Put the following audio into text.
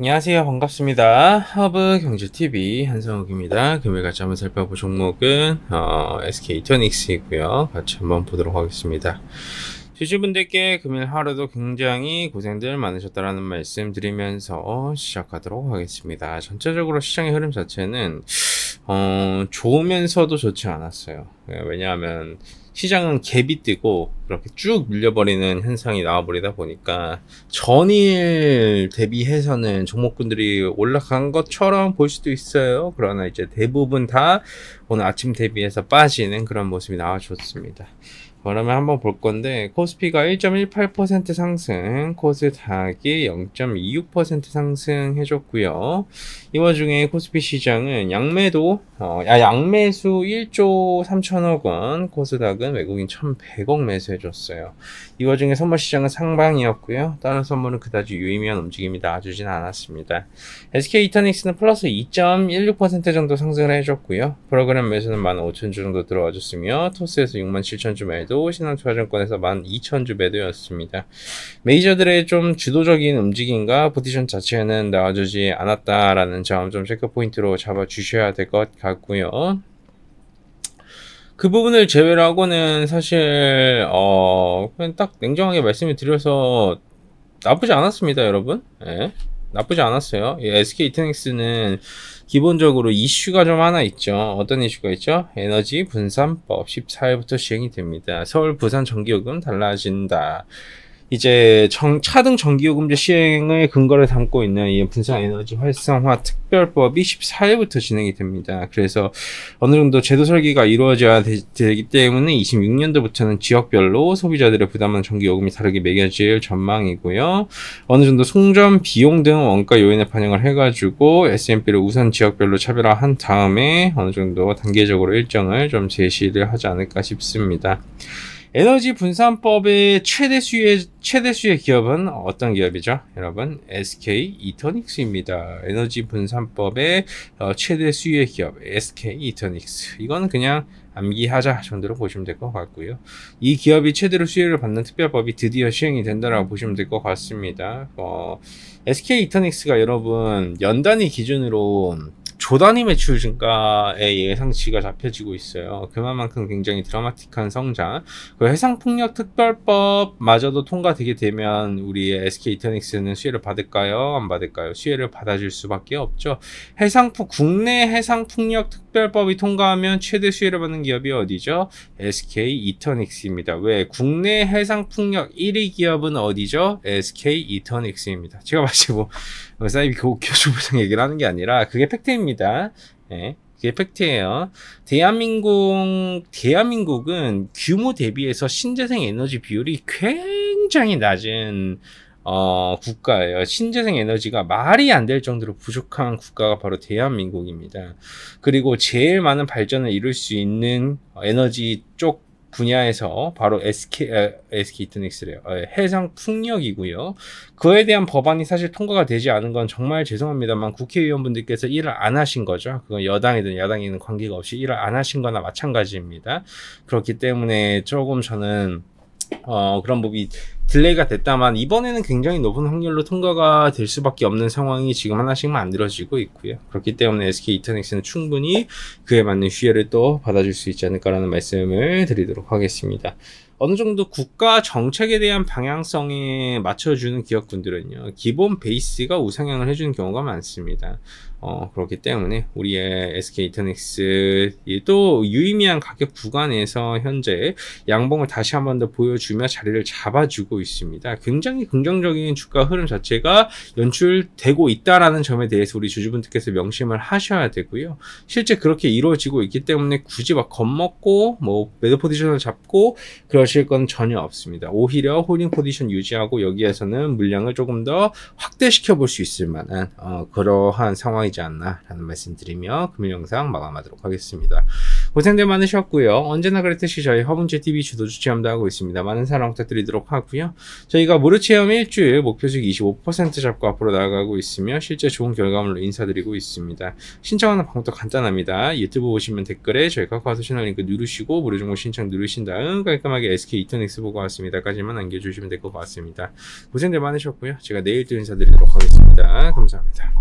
안녕하세요. 반갑습니다. 허브 경제TV 한성욱입니다. 금일 같이 한번 살펴볼 종목은 어, SK 이터닉스이고요. 같이 한번 보도록 하겠습니다. 주주분들께 금일 하루도 굉장히 고생들 많으셨다라는 말씀 드리면서 시작하도록 하겠습니다. 전체적으로 시장의 흐름 자체는 어, 좋으면서도 좋지 않았어요. 예, 왜냐하면 시장은 갭이 뜨고 그렇게 쭉 밀려버리는 현상이 나와버리다 보니까 전일 대비해서는 종목군들이 올라간 것처럼 볼 수도 있어요. 그러나 이제 대부분 다 오늘 아침 대비해서 빠지는 그런 모습이 나와줬습니다. 그러면 한번 볼 건데 코스피가 1.18% 상승, 코스닥이 0.26% 상승해줬고요. 이 와중에 코스피 시장은 양매도 어, 야, 아, 양매수 1조 3천억 원, 코스닥은 외국인 1,100억 매수해줬어요. 이 와중에 선물 시장은 상방이었고요. 다른 선물은 그다지 유의미한 움직임이 나와주진 않았습니다. SK 이터닉스는 플러스 2.16% 정도 상승을 해줬고요. 프로그램 매수는 15,000주 정도 들어와줬으며 토스에서 67,000주 매수 주도신한투자증권에서 12,000주 매도였습니다 메이저들의 좀 주도적인 움직임과 포지션 자체는 나와주지 않았다라는 점 좀 체크 포인트로 잡아 주셔야 될 것 같고요. 그 부분을 제외 하고는 사실 어 그냥 딱 냉정하게 말씀을 드려서 나쁘지 않았습니다 여러분 예. 나쁘지 않았어요. SK 이테닉스는 기본적으로 이슈가 좀 하나 있죠. 어떤 이슈가 있죠? 에너지 분산법 14일부터 시행이 됩니다. 서울 부산 전기요금 달라진다. 이제 정, 차등 전기요금제 시행의 근거를 담고 있는 이 분산에너지 활성화 특별법이 14일부터 진행이 됩니다. 그래서 어느 정도 제도 설계가 이루어져야 되, 기 때문에 26년도부터는 지역별로 소비자들의 부담한 전기요금이 다르게 매겨질 전망이고요. 어느 정도 송전 비용 등 원가 요인에 반영을 해가지고 S&P를 우선 지역별로 차별화한 다음에 어느 정도 단계적으로 일정을 좀 제시를 하지 않을까 싶습니다. 에너지 분산법의 최대 수의 최대 수의 기업은 어떤 기업이죠? 여러분 SK 이터닉스입니다. 에너지 분산법의 어, 최대 수의 기업 SK 이터닉스. 이건 그냥 암기하자 정도로 보시면 될 것 같고요. 이 기업이 최대로 수혜를 받는 특별법이 드디어 시행이 된다라고 보시면 될 것 같습니다. 어, SK 이터닉스가 여러분 연단위 기준으로 조단위 매출 증가의 예상치가 잡혀지고 있어요. 그만큼 굉장히 드라마틱한 성장. 그 해상풍력특별법마저도 통과되게 되면 우리의 SK이터닉스는 수혜를 받을까요? 안 받을까요? 수혜를 받아줄 수밖에 없죠. 해상풍 국내 해상풍력특별법이 통과하면 최대 수혜를 받는 기업이 어디죠? SK이터닉스입니다. 왜? 국내 해상풍력 1위 기업은 어디죠? SK이터닉스입니다. 제가 마치 뭐, 뭐 사이비 교조부장 얘기를 하는 게 아니라 그게 팩트입니다. 팩트입니다. 예. 그게 팩트예요. 대한민국, 대한민국은 규모 대비해서 신재생 에너지 비율이 굉장히 낮은 어, 국가예요. 신재생 에너지가 말이 안 될 정도로 부족한 국가가 바로 대한민국입니다. 그리고 제일 많은 발전을 이룰 수 있는 에너지 쪽 분야에서 바로 SK, 아, SK 이트닉스래요. 아, 해상 풍력이고요. 그에 대한 법안이 사실 통과가 되지 않은 건 정말 죄송합니다만 국회의원분들께서 일을 안 하신 거죠. 그건 여당이든 야당이든 관계가 없이 일을 안 하신 거나 마찬가지입니다. 그렇기 때문에 조금 저는 어, 그런 법이 딜레이가 됐다만 이번에는 굉장히 높은 확률로 통과가 될 수밖에 없는 상황이 지금 하나씩 만들어지고 있고요. 그렇기 때문에 SK 이터넥스는 충분히 그에 맞는 휴예를 또 받아줄 수 있지 않을까라는 말씀을 드리도록 하겠습니다. 어느 정도 국가 정책에 대한 방향성에 맞춰주는 기업군들은요, 기본 베이스가 우상향을 해주는 경우가 많습니다. 어, 그렇기 때문에 우리의 SK 이터넥스 또 유의미한 가격 구간에서 현재 양봉을 다시 한 번 더 보여주며 자리를 잡아주고 있습니다. 굉장히 긍정적인 주가 흐름 자체가 연출되고 있다라는 점에 대해서 우리 주주분들께서 명심을 하셔야 되고요. 실제 그렇게 이루어지고 있기 때문에 굳이 막 겁먹고 뭐 매도 포지션을 잡고 그러실 건 전혀 없습니다. 오히려 홀딩 포지션 유지하고 여기에서는 물량을 조금 더 확대시켜 볼 수 있을 만한 어, 그러한 상황이 상황이지 않나라는 말씀드리며 금요 영상 마감하도록 하겠습니다. 고생들 많으셨고요. 언제나 그랬듯이 저희 허분제 TV 주도주 체험도 하고 있습니다. 많은 사랑 부탁드리도록 하고요. 저희가 무료 체험 일주일 목표수익 25% 잡고 앞으로 나아가고 있으며 실제 좋은 결과물로 인사드리고 있습니다. 신청하는 방법도 간단합니다. 유튜브 보시면 댓글에 저희 카카오 채널 링크 누르시고 무료 정보 신청 누르신 다음 깔끔하게 SK 이터넥스 보고 왔습니다까지만 남겨주시면 될것 같습니다. 고생들 많으셨고요. 제가 내일 또 인사드리도록 하겠습니다. 감사합니다.